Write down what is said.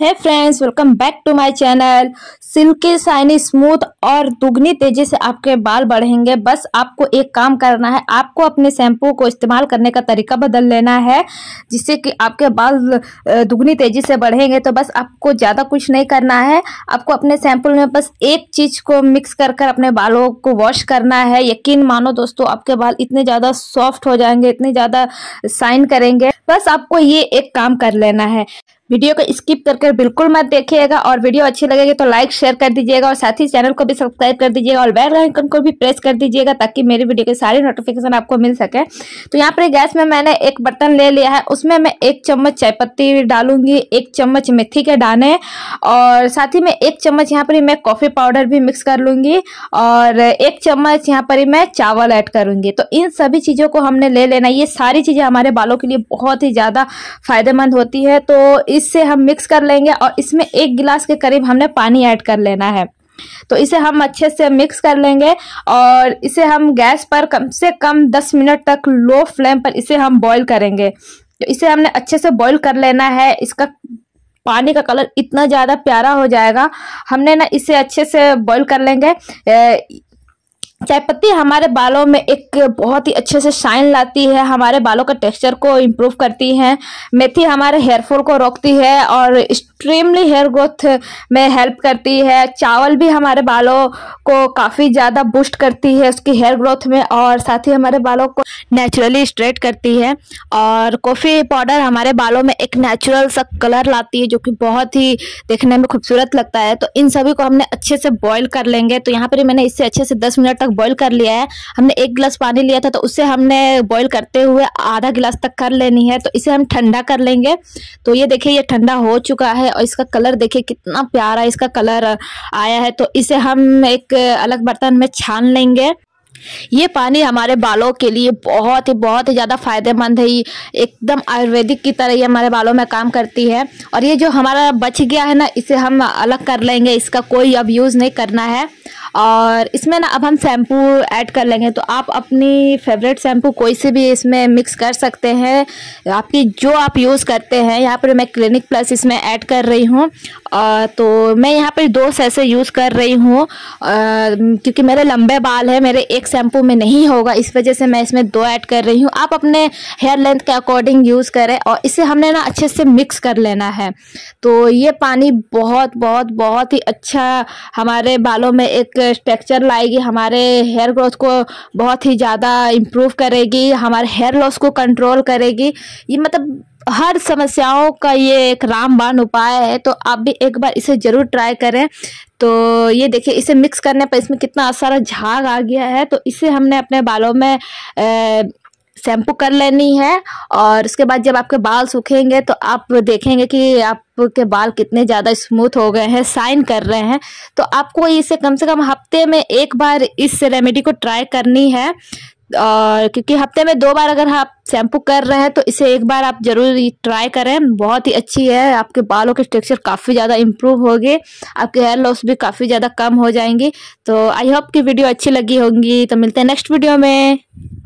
है friends welcome back to my channel silky shiny smooth और दुगनी तेजी से आपके बाल बढ़ेंगे बस आपको एक काम करना है आपको अपने शैम्पू को इस्तेमाल करने का तरीका बदल लेना है जिससे कि आपके बाल दुगनी तेजी से बढ़ेंगे तो बस आपको ज़्यादा कुछ नहीं करना है आपको अपने शैम्पू में बस एक चीज़ को मिक्स कर कर अपने बालों को वॉश करना है यकीन मानो दोस्तों आपके बाल इतने ज़्यादा सॉफ्ट हो जाएंगे इतने ज़्यादा साइन करेंगे बस आपको ये एक काम कर लेना है वीडियो को स्किप करके बिल्कुल मत देखिएगा और वीडियो अच्छी लगेगी तो लाइक शेयर कर दीजिएगा और साथ ही चैनल को भी सब्सक्राइब कर दीजिएगा और बेल आइकन को भी प्रेस कर दीजिएगा ताकि मेरी वीडियो के सारे नोटिफिकेशन आपको मिल सके तो यहाँ पर गैस में मैंने एक बर्तन ले लिया है उसमें मैं एक चम्मच चायपत्ती डालूंगी एक चम्मच मेथी के दाने और साथ ही में एक चम्मच यहाँ पर मैं कॉफ़ी पाउडर भी मिक्स कर लूँगी और एक चम्मच यहाँ पर मैं चावल ऐड करूँगी तो इन सभी चीज़ों को हमने ले लेना ये सारी चीज़ें हमारे बालों के लिए बहुत ही ज़्यादा फायदेमंद होती है तो इससे हम मिक्स कर लेंगे और इसमें एक गिलास के करीब हमने पानी ऐड कर लेना है तो इसे हम अच्छे से मिक्स कर लेंगे और इसे हम गैस पर कम से कम 10 मिनट तक लो फ्लेम पर इसे हम बॉईल करेंगे तो इसे हमने अच्छे से बॉईल कर लेना है इसका पानी का कलर इतना ज़्यादा प्यारा हो जाएगा हमने ना इसे अच्छे से बॉईल कर लेंगे चाय पत्ती हमारे बालों में एक बहुत ही अच्छे से शाइन लाती है हमारे बालों का टेक्सचर को इम्प्रूव करती है मेथी हमारे हेयरफॉल को रोकती है और एक्सट्रीमली हेयर ग्रोथ में हेल्प करती है चावल भी हमारे बालों को काफ़ी ज़्यादा बूस्ट करती है उसकी हेयर ग्रोथ में और साथ ही हमारे बालों को नेचुरली स्ट्रेट करती है और कॉफ़ी पाउडर हमारे बालों में एक नेचुरल सा कलर लाती है जो कि बहुत ही देखने में खूबसूरत लगता है तो इन सभी को हमने अच्छे से बॉयल कर लेंगे तो यहाँ पर मैंने इससे अच्छे से दस मिनट तक तक बॉईल कर लिया है हमने एक गिलास पानी लिया था तो उससे हमने बॉईल करते हुए आधा गिलास तक कर लेनी है तो इसे हम ठंडा कर लेंगे तो ये देखिए ये ठंडा हो चुका है और इसका कलर देखिए कितना प्यारा इसका कलर आया है तो इसे हम एक अलग बर्तन में छान लेंगे ये पानी हमारे बालों के लिए बहुत ही बहुत ही ज़्यादा फायदेमंद है एकदम आयुर्वेदिक की तरह ये हमारे बालों में काम करती है और ये जो हमारा बच गया है ना इसे हम अलग कर लेंगे इसका कोई अब यूज़ नहीं करना है और इसमें ना अब हम शैम्पू ऐड कर लेंगे तो आप अपनी फेवरेट शैम्पू कोई से भी इसमें मिक्स कर सकते हैं आपकी जो आप यूज़ करते हैं यहाँ पर मैं क्लिनिक प्लस इसमें ऐड कर रही हूँ तो मैं यहाँ पर दो सैसे यूज़ कर रही हूँ क्योंकि मेरे लंबे बाल है मेरे एक शैम्पू में नहीं होगा इस वजह से मैं इसमें दो ऐड कर रही हूँ आप अपने हेयर लेंथ के अकॉर्डिंग यूज़ करें और इसे हमने ना अच्छे से मिक्स कर लेना है तो ये पानी बहुत बहुत बहुत ही अच्छा हमारे बालों में एक टेक्स्चर लाएगी हमारे हेयर ग्रोथ को बहुत ही ज़्यादा इम्प्रूव करेगी हमारे हेयर लॉस को कंट्रोल करेगी ये मतलब हर समस्याओं का ये एक रामबाण उपाय है तो आप भी एक बार इसे ज़रूर ट्राई करें तो ये देखिए इसे मिक्स करने पर इसमें कितना सारा झाग आ गया है तो इसे हमने अपने बालों में शैम्पू कर लेनी है और उसके बाद जब आपके बाल सूखेंगे तो आप देखेंगे कि आपके बाल कितने ज़्यादा स्मूथ हो गए हैं साइन कर रहे हैं तो आपको इसे कम से कम हफ्ते में एक बार इस रेमेडी को ट्राई करनी है और क्योंकि हफ्ते में दो बार अगर आप शैम्पू कर रहे हैं तो इसे एक बार आप जरूर ट्राई करें बहुत ही अच्छी है आपके बालों के टेक्सचर काफ़ी ज़्यादा इम्प्रूव होगी आपके हेयर लॉस भी काफ़ी ज़्यादा कम हो जाएंगी तो आई होप कि वीडियो अच्छी लगी होगी तो मिलते हैं नेक्स्ट वीडियो में